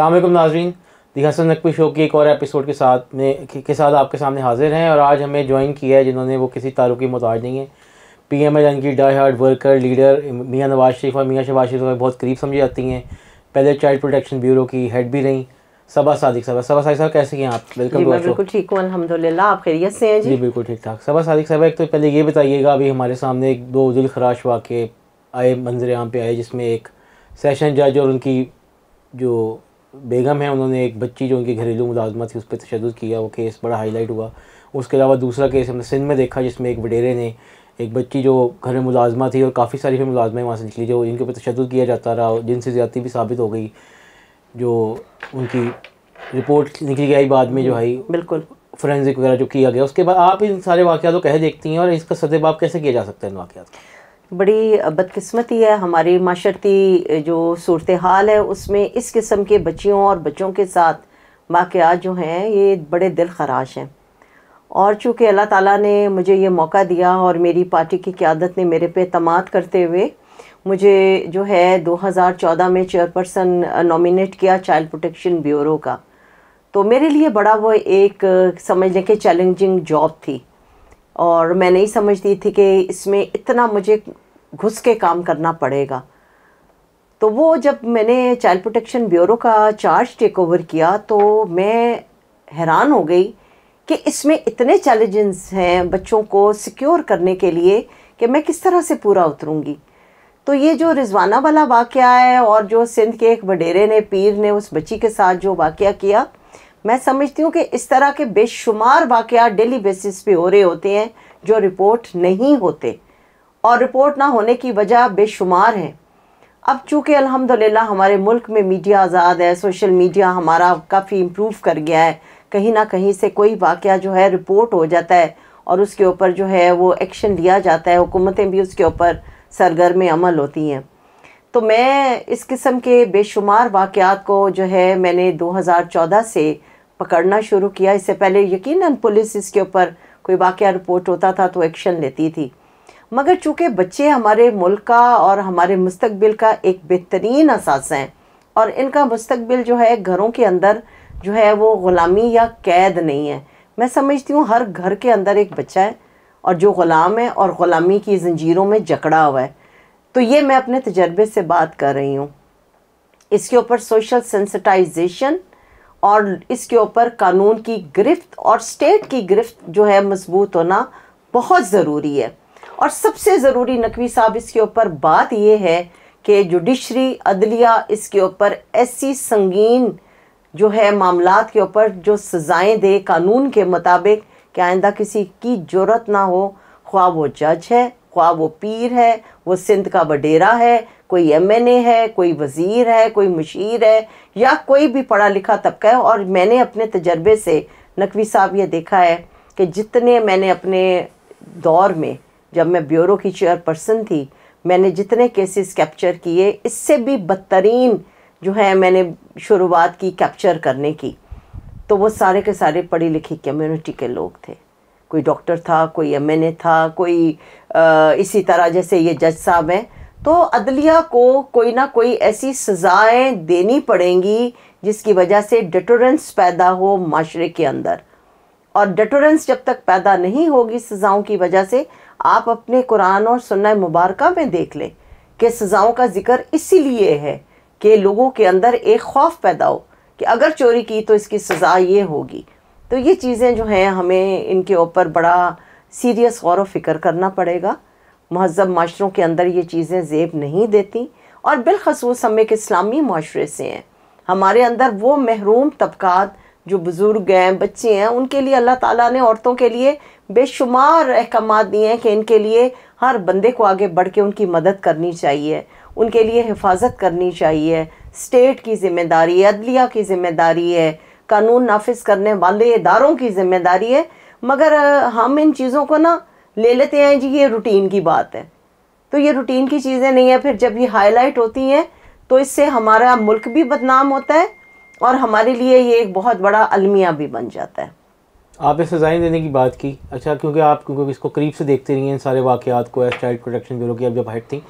अल्लाम नाजरीन दी हसन नकवी शो की एक और एपिसोड के साथ में के साथ आपके सामने हाजिर हैं और आज हमें ज्वाइन किया है जिन्होंने वो किसी तारुकी मोहताज नहीं है पी एम एल की die hard worker leader Mian Nawaz शरीफ और मियाँ शबाज शरीफ बहुत करीब समझी जाती हैं पहले चाइल्ड प्रोटेक्शन ब्यूरो की हेड भी रहीं सबा सादिक साहब सबा सादिक साहब कैसे हैं आप वेलकम बिल्कुल ठीक हूँ अल्हम्दुलिल्लाह आप खैरियत से हैं जी बिल्कुल ठीक ठाक सबा सादिक साहब एक तो पहले ये बताइएगा अभी हमारे सामने एक दो दिल खराश वाक़ आए मंजर यहाँ पे आए जिसमें एक सेशन जज और उनकी जो बेगम है उन्होंने एक बच्ची जो उनकी घरेलू मुलाजमत थी उस पर तशद किया वो केस बड़ा हाईलाइट हुआ उसके अलावा दूसरा केस हमने सिंध में देखा जिसमें एक वडेरे ने एक बच्ची जो घर में मुलाजमत थी और काफ़ी सारी फिर मुलाजमें वहाँ से निकली जो इनके ऊपर तशद किया जाता रहा जिनसे ज़्यादा भी साबित हो गई जो उनकी रिपोर्ट निकली गई बाद में जो है बिल्कुल फोरेंसिक वगैरह जो किया गया उसके बाद आप इन सारे वाक़ को कह देखती हैं और इसका आप कैसे किया जा सकता है इन वाक़ बड़ी बदकिस्मती है हमारी माशरती जो सूरत हाल है उसमें इस किस्म के बच्चियों और बच्चों के साथ वाक़ात जो हैं ये बड़े दिल खराश हैं और चूँकि अल्लाह ताला ने मुझे ये मौका दिया और मेरी पार्टी की क्यादत ने मेरे पे तमाद करते हुए मुझे जो है 2014 में चेयरपर्सन नॉमिनेट किया चाइल्ड प्रोटेक्शन ब्यूरो का तो मेरे लिए बड़ा वो एक समझ लें कि चैलेंजिंग जॉब थी और मैं नहीं समझती थी कि इसमें इतना मुझे घुस के काम करना पड़ेगा तो वो जब मैंने चाइल्ड प्रोटेक्शन ब्यूरो का चार्ज टेक ओवर किया तो मैं हैरान हो गई कि इसमें इतने चैलेंजेस हैं बच्चों को सिक्योर करने के लिए कि मैं किस तरह से पूरा उतरूँगी तो ये जो रिजवाना वाला वाक़ है और जो सिंध के एक वडेरे ने पीर ने उस बच्ची के साथ जो वाक़ किया मैं समझती हूँ कि इस तरह के बेशुमार वाक़ात डेली बेसिस पे हो रहे होते हैं जो रिपोर्ट नहीं होते और रिपोर्ट ना होने की वजह बेशुमार हैं अब चूँकि अल्हम्दुलिल्लाह हमारे मुल्क में मीडिया आज़ाद है सोशल मीडिया हमारा काफ़ी इम्प्रूव कर गया है कहीं ना कहीं से कोई वाक़ जो है रिपोर्ट हो जाता है और उसके ऊपर जो है वो एक्शन लिया जाता है हुकूमतें भी उसके ऊपर सरगर्म अमल होती हैं तो मैं इस किस्म के बेशुमार वाक़ को जो है मैंने 2014 से पकड़ना शुरू किया इससे पहले यकीनन पुलिस इसके ऊपर कोई वाक़ रिपोर्ट होता था तो एक्शन लेती थी मगर चूँकि बच्चे हमारे मुल्क का और हमारे मुस्तबिल का एक बेहतरीन असास हैं और इनका मुस्तबिल जो है घरों के अंदर जो है वो ग़ुलामी या कैद नहीं है मैं समझती हूँ हर घर के अंदर एक बच्चा है और जो ग़ुलाम है और ग़ुलामी की जंजीरों में जकड़ा हुआ है तो ये मैं अपने तजर्बे से बात कर रही हूँ इसके ऊपर सोशल सेंसिटाइजेशन और इसके ऊपर कानून की गिरफ्त और स्टेट की गिरफ्त जो है मजबूत होना बहुत ज़रूरी है और सबसे ज़रूरी नकवी साहब इसके ऊपर बात यह है कि जुडिशरी अदलिया इसके ऊपर ऐसी संगीन जो है मामला के ऊपर जो सज़ाएँ दे कानून के मुताबिक कि आइंदा किसी की जरूरत ना हो ख्वाब वो जज है ख्वाब वो पीर है वो सिंध का बडेरा है कोई ए है कोई वज़ीर है कोई मशीर है या कोई भी पढ़ा लिखा तबका है और मैंने अपने तजर्बे से नकवी साहब ये देखा है कि जितने मैंने अपने दौर में जब मैं ब्यूरो की चेयरपर्सन थी मैंने जितने केसेस कैप्चर किए इससे भी बदतरीन जो है मैंने शुरुआत की कैप्चर करने की तो वो सारे के सारे पढ़ी लिखी कम्युनिटी के लोग थे कोई डॉक्टर था कोई एमएनए था कोई आ, इसी तरह जैसे ये जज साहब हैं तो अदलिया को कोई ना कोई ऐसी सज़ाएं देनी पड़ेंगी जिसकी वजह से डिटोरेंस पैदा हो माशरे के अंदर और डिटोरेंस जब तक पैदा नहीं होगी सज़ाओं की वजह से आप अपने कुरान और सुन्ना मुबारक में देख लें कि सज़ाओं का जिक्र इसीलिए है कि लोगों के अंदर एक खौफ पैदा हो कि अगर चोरी की तो इसकी सज़ा ये होगी तो ये चीज़ें जो हैं हमें इनके ऊपर बड़ा सीरियस गौर व फिक्र करना पड़ेगा महजब माशरों के अंदर ये चीज़ें जेब नहीं देती और बिलखसूस हम एक इस्लामी माशरे से हैं हमारे अंदर वो महरूम तबक़ात जो बुज़ुर्ग हैं बच्चे हैं उनके लिए अल्लाह ताला ने औरतों के लिए बेशुमार अहकाम दिए हैं कि इनके लिए हर बंदे को आगे बढ़ के उनकी मदद करनी चाहिए उनके लिए हिफाजत करनी चाहिए स्टेट की ज़िम्मेदारी है अदलिया की ज़िम्मेदारी है कानून नाफिज करने वाले इदारों की ज़िम्मेदारी है मगर हम इन चीज़ों को ना ले लेते हैं जी ये रूटीन की बात है तो ये रूटीन की चीज़ें नहीं है फिर जब ये हाईलाइट होती हैं तो इससे हमारा मुल्क भी बदनाम होता है और हमारे लिए ये एक बहुत बड़ा अलमिया भी बन जाता है आपने सजाएं देने की बात की अच्छा क्योंकि आप क्योंकि इसको करीब से देखते रही हैं इन सारे वाक़ात को एस चाइल्ड प्रोटेक्शन ब्यूरो की अब जब हेड थी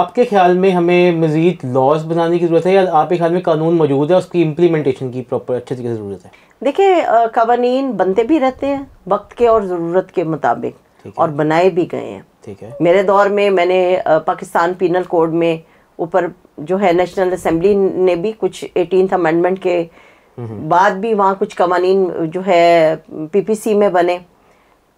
आपके ख्याल में हमें मज़ीद लॉज बनाने की ज़रूरत है या आपके ख्याल में कानून मौजूद है उसकी इम्प्लीमेंटेशन की प्रॉपर अच्छे तरीके से ज़रूरत है देखिए कवानीन बनते भी रहते हैं वक्त के और ज़रूरत के मुताबिक और बनाए भी गए हैं ठीक है मेरे दौर में मैंने पाकिस्तान पीनल कोड में ऊपर जो है नेशनल असम्बली ने भी कुछ एटीन अमेंडमेंट के हम्म, हम्म। बाद भी वहाँ कुछ कवानी जो है पीपीसी में बने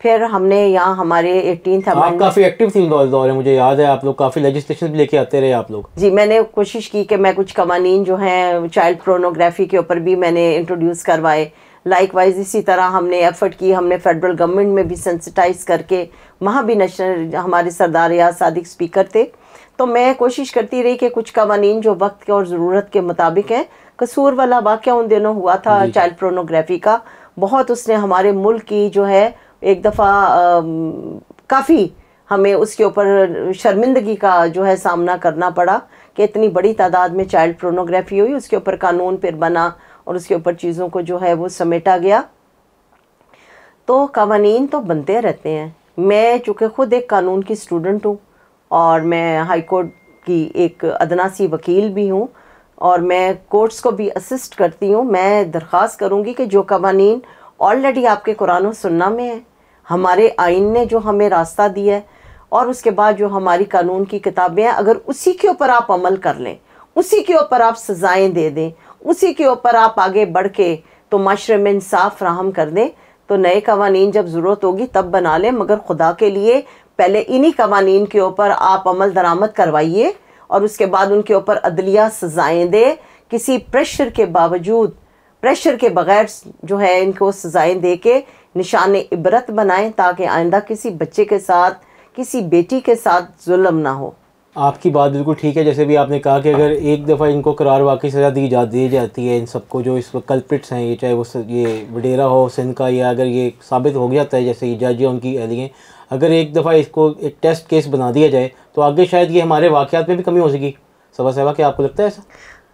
फिर हमने यहाँ हमारे एटीन आप काफ़ी एक्टिव थी दौर दौर है मुझे याद है आप लोग काफ़ी लेजिस्लेशन भी लेके आते रहे आप लोग जी मैंने कोशिश की कि मैं कुछ कवानी जो हैं चाइल्ड प्रोनोग्राफी के ऊपर भी मैंने इंट्रोड्यूस करवाए लाइक वाइज इसी तरह हमने एफर्ट की हमने फेडरल गवर्नमेंट में भी सेंसिटाइज करके वहाँ भी नेशनल हमारे सरदार या सादिक स्पीकर थे तो मैं कोशिश करती रही कि कुछ कवानीन जो वक्त के और ज़रूरत के मुताबिक हैं कसूर वाला वाक़ उन दिनों हुआ था चाइल्ड प्रोनोग्राफी का बहुत उसने हमारे मुल्क की जो है एक दफ़ा काफ़ी हमें उसके ऊपर शर्मिंदगी का जो है सामना करना पड़ा कि इतनी बड़ी तादाद में चाइल्ड प्रोनोग्राफी हुई उसके ऊपर कानून फिर बना और उसके ऊपर चीज़ों को जो है वो समेटा गया तो कवानीन तो बनते रहते हैं मैं चूँकि ख़ुद एक कानून की स्टूडेंट हूँ और मैं हाई कोर्ट की एक अदनासी वकील भी हूँ और मैं कोर्ट्स को भी असिस्ट करती हूँ मैं दरख्वास्त करूँगी कि जो कवानीन ऑलरेडी आपके कुरान और सुन्ना में है हमारे आइन ने जो हमें रास्ता दिया है और उसके बाद जो हमारी कानून की किताबें हैं अगर उसी के ऊपर आप अमल कर लें उसी के ऊपर आप सज़ाएँ दे दें उसी के ऊपर आप आगे बढ़ के तो माशरे में इंसाफ फ्राहम कर दें तो नए कवानीन जब ज़रूरत होगी तब बना लें मगर खुदा के लिए पहले इन्हीं कवानीन के ऊपर आप अमल दरामद करवाइए और उसके बाद उनके ऊपर अदलिया सजाएं दे किसी प्रेशर के बावजूद प्रेशर के बगैर जो है इनको सजाएं दे के निशान इबरत बनाएं ताकि आइंदा किसी बच्चे के साथ किसी बेटी के साथ जुल्म ना हो आपकी बात बिल्कुल ठीक है जैसे भी आपने कहा कि अगर एक दफ़ा इनको करार वाकई सज़ा दी जा दी जाती है इन सबको जो इस वक्त कल्प्रिट्स हैं ये चाहे वो ये वडेरा हो सिंध का या अगर ये साबित हो जाता है जैसे ये जज या उनकी अहलिए अगर एक दफ़ा इसको एक टेस्ट केस बना दिया जाए तो आगे शायद ये हमारे वाक़ात में भी कमी हो सकेगी सभा सहबा क्या आपको लगता है ऐसा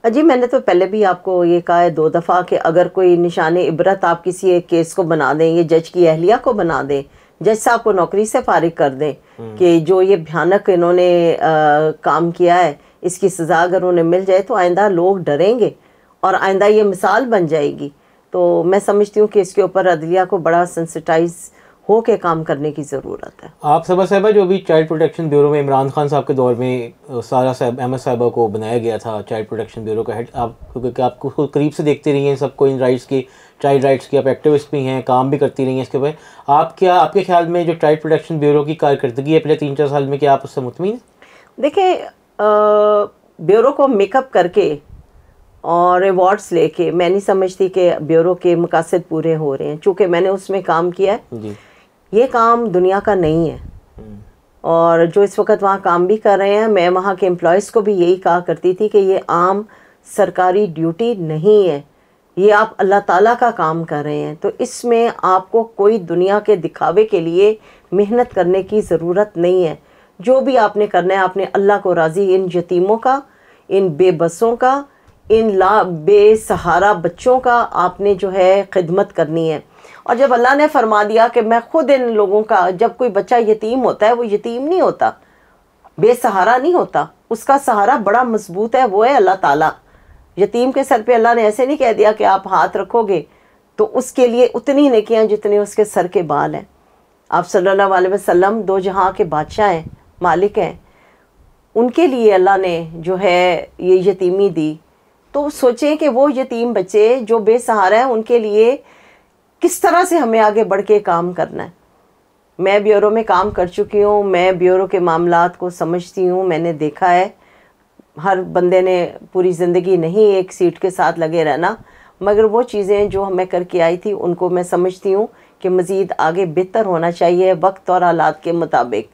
अजी मैंने तो पहले भी आपको ये कहा है दो दफ़ा कि अगर कोई निशान इबरत आप किसी एक केस को बना दें ये जज की अहलिया को बना दें जज साहब को नौकरी से फारिग कर दें कि जो ये भयानक इन्होंने आ, काम किया है इसकी सज़ा अगर उन्हें मिल जाए तो आइंदा लोग डरेंगे और आइंदा ये मिसाल बन जाएगी तो मैं समझती हूँ कि इसके ऊपर अदलिया को बड़ा सेंसिटाइज़ हो के काम करने की ज़रूरत है आप सबा साहबा जो अभी चाइल्ड प्रोटेक्शन ब्यूरो में इमरान खान साहब के दौर में सारा साहब अहमद साहबा को बनाया गया था चाइल्ड प्रोटेक्शन ब्यूरो का हेड आप क्योंकि आपको करीब से देखते रहिए सबको इन राइट्स की चाइल्ड राइट्स की आप एक्टिविस्ट भी हैं काम भी करती रही हैं इसके ऊपर आप क्या आपके ख्याल में जो चाइल्ड प्रोटेक्शन ब्यूरो की कारकर्दगी है पिछले तीन चार साल में क्या आप उससे मुतमिन देखिए ब्यूरो को मेकअप करके और अवार्ड्स लेके मैं नहीं समझती कि ब्यूरो के मकासद पूरे हो रहे हैं चूँकि मैंने उसमें काम किया है ये काम दुनिया का नहीं है हम्म। और जो इस वक्त वहाँ काम भी कर रहे हैं मैं वहाँ के एम्प्लॉयज़ को भी यही कहा करती थी कि ये आम सरकारी ड्यूटी नहीं है ये आप अल्लाह ताला का काम कर रहे हैं तो इसमें आपको कोई दुनिया के दिखावे के लिए मेहनत करने की ज़रूरत नहीं है जो भी आपने करना है आपने अल्लाह को राज़ी इन यतीमों का इन बेबसों का इन ला बेसहारा बच्चों का आपने जो है खिदमत करनी है और जब अल्लाह ने फरमा दिया कि मैं ख़ुद इन लोगों का जब कोई बच्चा यतीम होता है वो यतीम नहीं होता बेसहारा नहीं होता उसका सहारा बड़ा मजबूत है वो है अल्लाह ताला यतीम के सर पे अल्लाह ने ऐसे नहीं कह दिया कि आप हाथ रखोगे तो उसके लिए उतनी नकियाँ जितने उसके सर के बाल हैं आप सल्लल्लाहु अलैहि वसल्लम दो जहाँ के बादशाह हैं मालिक हैं उनके लिए अल्लाह ने जो है ये यतीमी दी तो सोचें कि वो यतीम बच्चे जो बेसहारा हैं उनके लिए किस तरह से हमें आगे बढ़ के काम करना है मैं ब्यूरो में काम कर चुकी हूँ मैं ब्यूरो के मामला को समझती हूँ मैंने देखा है हर बंदे ने पूरी ज़िंदगी नहीं एक सीट के साथ लगे रहना मगर वो चीज़ें जो हमें करके आई थी उनको मैं समझती हूँ कि मज़ीद आगे बेहतर होना चाहिए वक्त और हालात के मुताबिक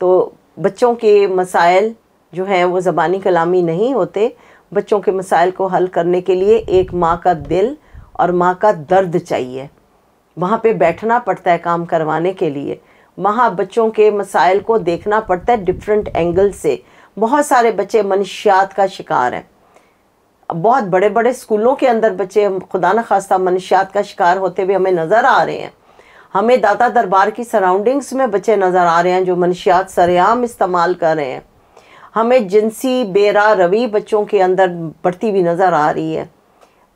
तो बच्चों के मसाइल जो हैं वो ज़बानी कलामी नहीं होते बच्चों के मसाइल को हल करने के लिए एक माँ का दिल और माँ का दर्द चाहिए वहाँ पे बैठना पड़ता है काम करवाने के लिए वहाँ बच्चों के मसाइल को देखना पड़ता है डिफरेंट एंगल से बहुत सारे बच्चे मनशियात का शिकार हैं बहुत बड़े बड़े स्कूलों के अंदर बच्चे खुदा न खास्ता मनशियात का शिकार होते हुए हमें नज़र आ रहे हैं हमें दाता दरबार की सराउंडिंग्स में बच्चे नज़र आ रहे हैं जो मनशियात सरेआम इस्तेमाल कर रहे हैं हमें जिनसी बेरा रवि बच्चों के अंदर बढ़ती हुई नज़र आ रही है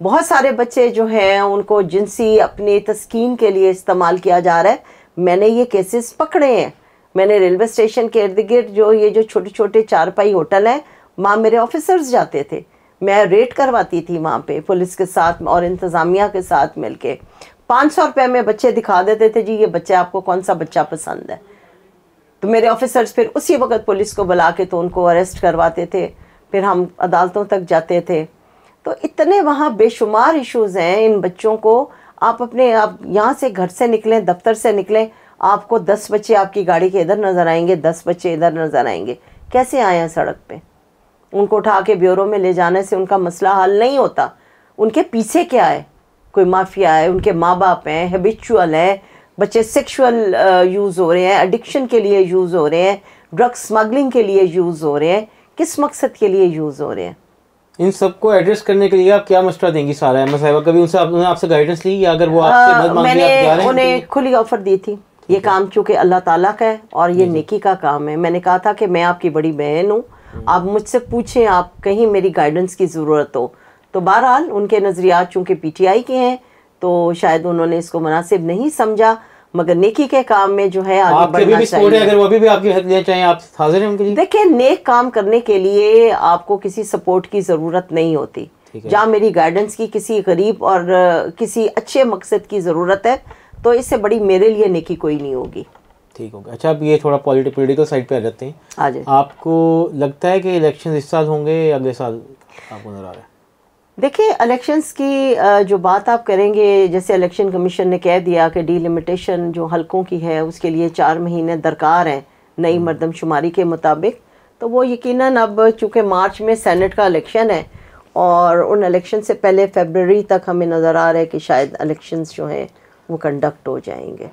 बहुत सारे बच्चे जो हैं उनको जिनसी अपने तस्कीन के लिए इस्तेमाल किया जा रहा है मैंने ये केसेस पकड़े हैं मैंने रेलवे स्टेशन के इर्द गिर्द जो ये जो छोटे छोटे चारपाई होटल हैं वहाँ मेरे ऑफिसर्स जाते थे मैं रेट करवाती थी वहाँ पे पुलिस के साथ और इंतज़ामिया के साथ मिल के पाँच सौ रुपये में बच्चे दिखा देते थे जी ये बच्चा आपको कौन सा बच्चा पसंद है तो मेरे ऑफिसर्स फिर उसी वक्त पुलिस को बुला के तो उनको अरेस्ट करवाते थे फिर हम अदालतों तक जाते थे तो इतने वहाँ बेशुमार इश्यूज़ हैं इन बच्चों को आप अपने आप यहाँ से घर से निकलें दफ्तर से निकलें आपको दस बच्चे आपकी गाड़ी के इधर नज़र आएंगे दस बच्चे इधर नज़र आएंगे कैसे आए हैं सड़क पे उनको उठा के ब्यूरो में ले जाने से उनका मसला हल नहीं होता उनके पीछे क्या है कोई माफिया है उनके माँ बाप हैं हैबिचुअल हैं बच्चे सेक्शुअल यूज़ हो रहे हैं एडिक्शन के लिए यूज़ हो रहे हैं ड्रग स्मगलिंग के लिए यूज़ हो रहे हैं किस मकसद के लिए यूज़ हो रहे हैं इन सबको एड्रेस करने के लिए आप क्या मशवरा देंगी सारा साहब कभी उनसे आपसे गाइडेंस ली या अगर वो आपसे मदद मांगने खुली ऑफर दी थी ये काम चूंकि अल्लाह ताला का है और ये नेकी का काम है मैंने कहा था कि मैं आपकी बड़ी बहन हूँ हम्म। आप मुझसे पूछें आप कहीं मेरी गाइडेंस की ज़रूरत हो तो बहरहाल उनके नज़रियात चूँकि पीटीआई के हैं तो शायद उन्होंने इसको मुनासिब नहीं समझा मगर नेकी के काम में जो है आगे बढ़ना भी चाहिए अगर वो भी, भी आपकी हेल्प चाहें आप हाजिर हैं उनके लिए देखिए नेक काम करने के लिए आपको किसी सपोर्ट की ज़रूरत नहीं होती जहाँ मेरी गाइडेंस की किसी गरीब और किसी अच्छे मकसद की ज़रूरत है तो इससे बड़ी मेरे लिए नेकी कोई नहीं होगी ठीक होगा अच्छा अब ये थोड़ा पॉलिटिकल साइड पे आ जाते हैं आ जाए आपको लगता है कि इलेक्शन इस साल होंगे या अगले साल आपको नजर आ रहा है देखिए इलेक्शंस की जो बात आप करेंगे जैसे इलेक्शन कमीशन ने कह दिया कि डीलिमिटेशन जो हलकों की है उसके लिए चार महीने दरकार हैं नई हम्म। मरदमशुमारी के मुताबिक तो वो यकीनन अब चूँकि मार्च में सेनेट का इलेक्शन है और उन इलेक्शन से पहले फेबररी तक हमें नज़र आ रहा है कि शायद इलेक्शंस जो हैं वो कंडक्ट हो जाएंगे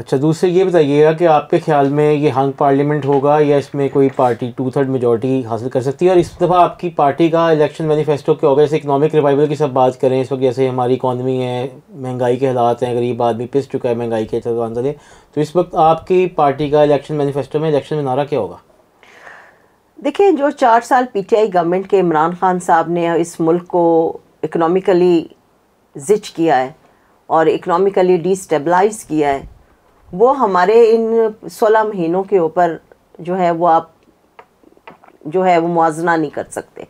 अच्छा दूसरे ये बताइएगा कि आपके ख्याल में ये हंग पार्लियामेंट होगा या इसमें कोई पार्टी टू थर्ड मेजोरिटी हासिल कर सकती है और इस दफ़ा आपकी पार्टी का इलेक्शन मैनिफेस्टो क्या होगा जैसे इकनॉमिक रिवाइवल की सब बात करें इस वक्त जैसे हमारी इकानमी है महंगाई के हालात हैं गरीब आदमी पिस चुका है महंगाई के अंदर तो इस वक्त आपकी पार्टी का इलेक्शन मैनीफेस्टो में इलेक्शन में नारा क्या होगा देखिए जो चार साल पीटीआई गवर्नमेंट के इमरान खान साहब ने इस मुल्क को इकनॉमिकली जिच किया है और इकनॉमिकली डिस्टेबलाइज किया है वो हमारे इन सोलह महीनों के ऊपर जो है वो आप जो है वो मुआजना नहीं कर सकते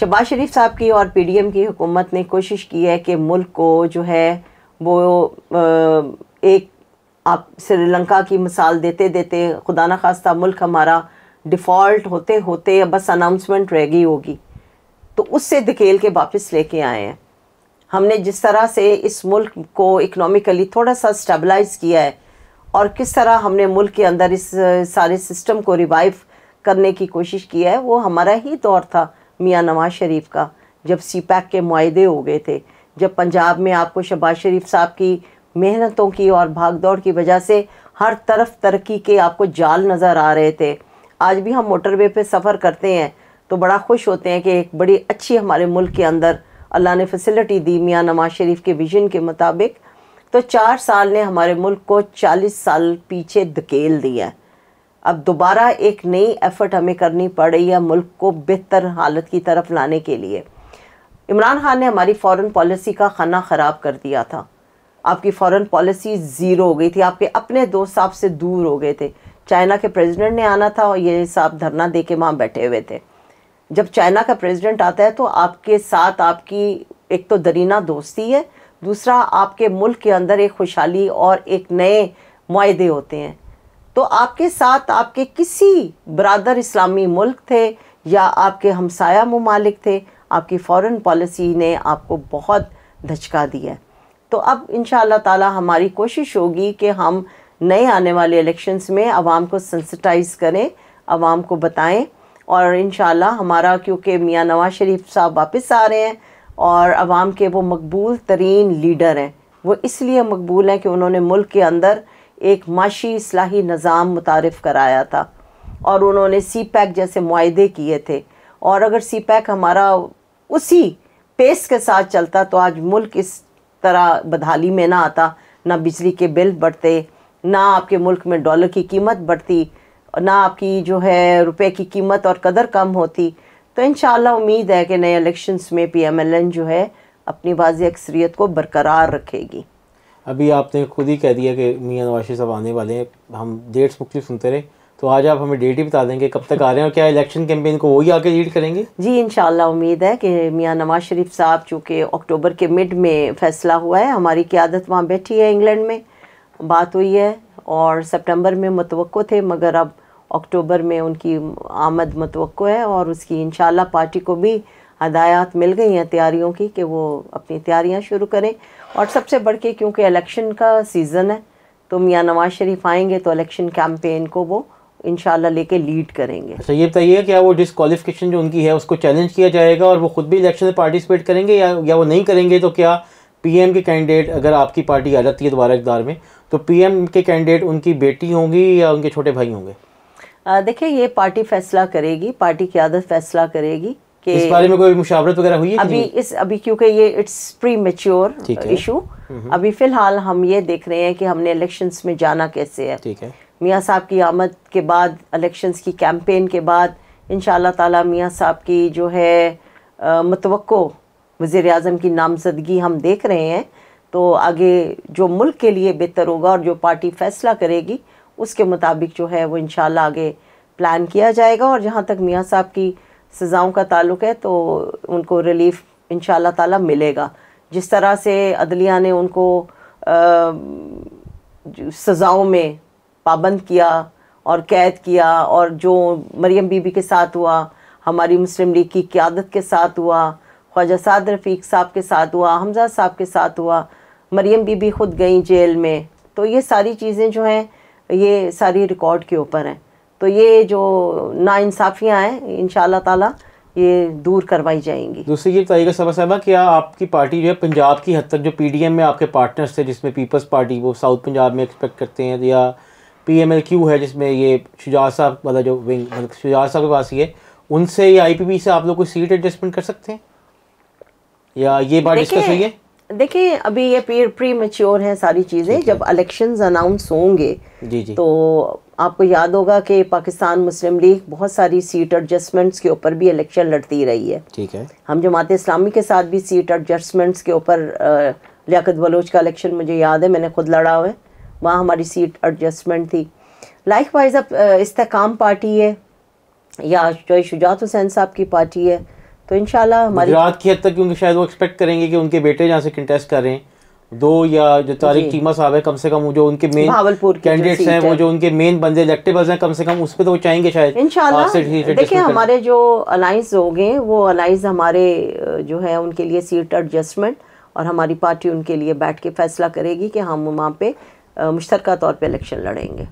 शबाज शरीफ साहब की और पीडीएम की हुकूमत ने कोशिश की है कि मुल्क को जो है वो एक आप श्रीलंका की मिसाल देते देते खुदा न खास्ता मुल्क हमारा डिफ़ॉल्ट होते होते बस अनाउंसमेंट रह गई होगी तो उससे धकेल के वापस लेके आए हैं हमने जिस तरह से इस मुल्क को इकनॉमिकली थोड़ा सा स्टेबलाइज किया है और किस तरह हमने मुल्क के अंदर इस सारे सिस्टम को रिवाइव करने की कोशिश की है वो हमारा ही दौर था मियाँ नवाज शरीफ का जब सी पैक के माहे हो गए थे जब पंजाब में आपको शबाज शरीफ साहब की मेहनतों की और भाग दौड़ की वजह से हर तरफ तरक्की के आपको जाल नज़र आ रहे थे आज भी हम मोटरवे पे सफ़र करते हैं तो बड़ा खुश होते हैं कि एक बड़ी अच्छी हमारे मुल्क के अंदर अल्लाह ने फैसिलिटी दी मियाँ नवाज शरीफ के विजन के मुताबिक तो चार साल ने हमारे मुल्क को चालीस साल पीछे धकेल दिया अब दोबारा एक नई एफर्ट हमें करनी पड़ रही है मुल्क को बेहतर हालत की तरफ लाने के लिए इमरान खान ने हमारी फ़ॉरन पॉलिसी का खाना ख़राब कर दिया था आपकी फ़ॉरन पॉलिसी ज़ीरो हो गई थी आपके अपने दोस्त से दूर हो गए थे चाइना के प्रेसिडेंट ने आना था और ये साहब धरना दे के वहाँ बैठे हुए थे जब चाइना का प्रेसिडेंट आता है तो आपके साथ आपकी एक तो दरीना दोस्ती है दूसरा आपके मुल्क के अंदर एक खुशहाली और एक नए माहे होते हैं तो आपके साथ आपके किसी बरदर इस्लामी मुल्क थे या आपके हमसाया ममालिक थे आपकी फ़ॉरेन पॉलिसी ने आपको बहुत धचका दिया है तो अब इन ताला हमारी कोशिश होगी कि हम नए आने वाले इलेक्शंस में आवाम को सेंसिटाइज़ करें आवाम को बताएं और इन हमारा क्योंकि मियाँ नवाज शरीफ साहब वापस आ रहे हैं और आवाम के वो मकबूल तरीन लीडर हैं वो इसलिए मकबूल हैं कि उन्होंने मुल्क के अंदर एक माशी असलाही निज़ाम मुतारफ़ कराया था और उन्होंने सी पैक जैसे माहे किए थे और अगर सी पैक हमारा उसी पेस के साथ चलता तो आज मुल्क इस तरह बदहाली में ना आता ना बिजली के बिल बढ़ते ना आपके मुल्क में डॉलर की कीमत बढ़ती और ना आपकी जो है रुपए की कीमत और कदर कम होती तो इन उम्मीद है कि नए इलेक्शंस में पीएमएलएन जो है अपनी बाज़ी अक्सरीत को बरकरार रखेगी अभी आपने खुद ही कह दिया कि मियाँ नवाशी साहब आने वाले हैं हम डेट्स मुख्य सुनते रहे तो आज आप हमें डेट ही बता देंगे कब तक आ रहे हैं और क्या इलेक्शन कैंपेन को वही आके लीड करेंगे जी इन उम्मीद है कि मियाँ नवाज शरीफ साहब चूँकि अक्टूबर के मिड में फैसला हुआ है हमारी क्यादत वहाँ बैठी है इंग्लैंड में बात हुई है और सितंबर में मतवक़ थे मगर अब अक्टूबर में उनकी आमद मतव है और उसकी इन पार्टी को भी हदायत मिल गई हैं तैयारियों की कि वो अपनी तैयारियां शुरू करें और सबसे बढ़ के क्योंकि इलेक्शन का सीज़न है तो मियाँ नवाज़ शरीफ आएंगे तो इलेक्शन कैंपेन को वो इन लेके लीड करेंगे अच्छा ये बताइए क्या वो डिसकॉलीफिकेशन जो उनकी है उसको चैलेंज किया जाएगा और वो खुद भी इलेक्शन में पार्टिसिपेट करेंगे या या वो नहीं करेंगे तो क्या पीएम के कैंडिडेट अगर आपकी पार्टी आ जाती है दोबारा इकदार में तो पीएम के कैंडिडेट उनकी बेटी होंगी या उनके छोटे भाई होंगे देखिए ये पार्टी फैसला करेगी पार्टी की आदत फैसला करेगी कि इस बारे में कोई मुशावरत वगैरह हुई है अभी इस अभी क्योंकि ये इट्स प्री मेच्योर इशू अभी फिलहाल हम ये देख रहे हैं कि हमने इलेक्शंस में जाना कैसे है ठीक है मियाँ साहब की आमद के बाद इलेक्शंस की कैंपेन के बाद इन ताला मियाँ साहब की जो है मतवक़ो वज़ी अजम की नामजदगी हम देख रहे हैं तो आगे जो मुल्क के लिए बेहतर होगा और जो पार्टी फैसला करेगी उसके मुताबिक जो है वो इन आगे प्लान किया जाएगा और जहाँ तक मियाँ साहब की सज़ाओं का ताल्लुक है तो उनको रिलीफ इन ताला मिलेगा जिस तरह से अदलिया ने उनको सज़ाओं में पाबंद किया और कैद किया और जो मरियम बीबी के साथ हुआ हमारी मुस्लिम लीग की क्यादत के साथ हुआ ख्वाजा साद रफ़ीक साहब के साथ हुआ हमजा साहब के साथ हुआ मरियम बीबी खुद गई जेल में तो ये सारी चीज़ें जो हैं ये सारी रिकॉर्ड के ऊपर है तो ये जो नाइंसाफ़ियाँ हैं इन ताला ये दूर करवाई जाएंगी दूसरी ये तरीका सभा साहबा क्या आपकी पार्टी जो है पंजाब की हद तक जो एम में आपके पार्टनर्स थे जिसमें पीपल्स पार्टी वो साउथ पंजाब में एक्सपेक्ट करते हैं या पी एम एल क्यू है जिसमें ये शुजात साहब वाला जो विंग शुजात मतलब साहब के पास है उनसे या पी से आप लोग कोई सीट एडजस्टमेंट कर सकते हैं या ये बात डिस्कस हुई है देखें अभी ये प्री मेच्योर है सारी चीज़ें जब इलेक्शंस अनाउंस होंगे जी जी तो आपको याद होगा कि पाकिस्तान मुस्लिम लीग बहुत सारी सीट एडजस्टमेंट्स के ऊपर भी इलेक्शन लड़ती रही है ठीक है हम जमात इस्लामी के साथ भी सीट एडजस्टमेंट्स के ऊपर लियाकत बलोच का इलेक्शन मुझे याद है मैंने खुद लड़ा हुआ है वहाँ हमारी सीट एडजस्टमेंट थी लाइक वाइज अब इस्तेकाम पार्टी है या जो शुजात हुसैन साहब की पार्टी है तो इन हमारी गुजरात की हद तक क्योंकि शायद वो एक्सपेक्ट करेंगे कि उनके बेटे जहाँ से कंटेस्ट कर रहे हैं दो या जो तारीख चीमा साहब है कम से कम जो उनके मेन भावलपुर कैंडिडेट्स हैं वो जो उनके मेन बंदे इलेक्टेबल्स हैं कम से कम उस पर तो वो चाहेंगे शायद इंशाल्लाह देखिए हमारे जो अलाइंस हो गए वो अलाइंस हमारे जो है उनके लिए सीट एडजस्टमेंट और हमारी पार्टी उनके लिए बैठ के फैसला करेगी कि हम वहाँ पे मुश्तर तौर पर इलेक्शन लड़ेंगे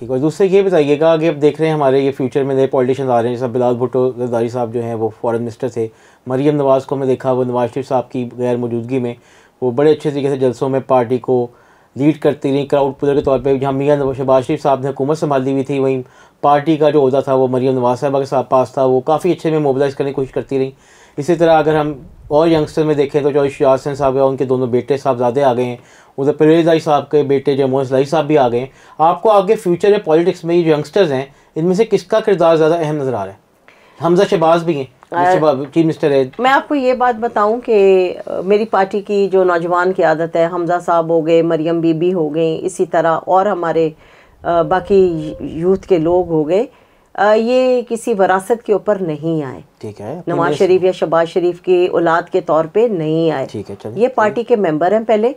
ठीक है दूसरे ये बताइएगा कि अब देख रहे हैं हमारे ये फ्यूचर में नए पॉलिटिशन आ रहे हैं जैसे बिलाल भुट्टो गदारी साहब जो हैं वो फॉरेन मिनिस्टर थे मरीम नवाज़ को हमने देखा वो नवाज शरीफ साहब की गैर मौजूदगी में वो बड़े अच्छे तरीके से जलसों में पार्टी को लीड करती रहीं क्राउड पुलर के तौर पर जहाँ मियाँ शहबाज शरीफ साहब ने हुकूमत संभाली हुई थी वहीं पार्टी का जो अहदा था वो मरीम नवाज साहब के साथ पास था वो काफ़ी अच्छे में मोबलाइज़ करने की कोशिश करती रहीं इसी तरह अगर हम और यंगस्टर में देखें तो जो इश्तियार साहब है उनके दोनों बेटे साहबजादे आ गए हैं उधर परवेज लाई साहब के बेटे जो मोहन लाई साहब भी आ गए हैं आपको आगे फ्यूचर में पॉलिटिक्स में ये जो यंगस्टर्स हैं इनमें से किसका किरदार ज़्यादा अहम नज़र आ रहा है हमजा शहबाज भी हैं चीफ मिनिस्टर है मैं आपको ये बात बताऊं कि मेरी पार्टी की जो नौजवान की आदत है हमजा साहब हो गए मरियम बीबी हो गई इसी तरह और हमारे बाकी यूथ के लोग हो गए ये किसी वरासत के ऊपर नहीं आए ठीक है नवाज शरीफ या शबाज शरीफ की औलाद के तौर पे नहीं आए ठीक है ये पार्टी के मेंबर हैं पहले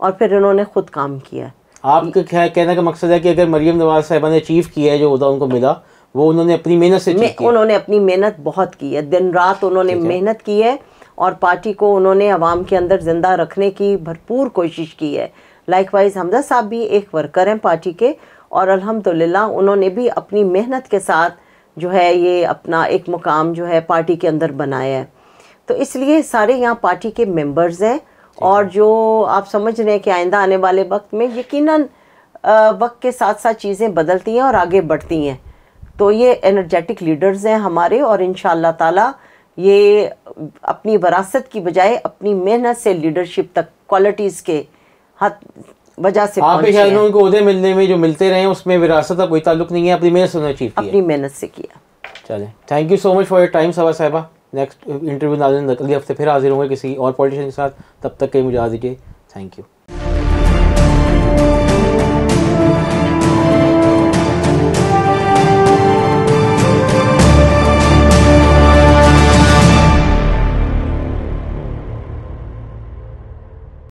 और फिर उन्होंने खुद काम किया आपका क्या कहने का मकसद है कि अगर मरियम नवाज साहिबा ने अचीव किया है जो उदा उनको मिला वो उन्होंने अपनी मेहनत से उन्होंने अपनी मेहनत बहुत की है दिन रात उन्होंने मेहनत की है और पार्टी को उन्होंने आवाम के अंदर ज़िंदा रखने की भरपूर कोशिश की है लाइक वाइज हमजा साहब भी एक वर्कर हैं पार्टी के और अल्हम्दुलिल्लाह उन्होंने भी अपनी मेहनत के साथ जो है ये अपना एक मुकाम जो है पार्टी के अंदर बनाया है तो इसलिए सारे यहाँ पार्टी के मेंबर्स हैं और जो आप समझ रहे हैं कि आइंदा आने वाले वक्त में यकीन वक्त के साथ साथ चीज़ें बदलती हैं और आगे बढ़ती हैं तो ये एनर्जेटिक लीडर्स हैं हमारे और इन ताला ये अपनी वरासत की बजाय अपनी मेहनत से लीडरशिप तक क्वालिटीज़ के हद वजह से आप को उहदे मिलने में जो मिलते रहे उसमें विरासत का कोई ताल्लुक नहीं है अपनी मेहनत से अचीव अपनी मेहनत से किया चले thank you so much for your time सवा साहबा नेक्स्ट इंटरव्यू नाजन अगले हफ्ते फिर हाजिर होंगे किसी और पॉलिटिशियन के साथ तब तक के मुझे आ दीजिए थैंक यू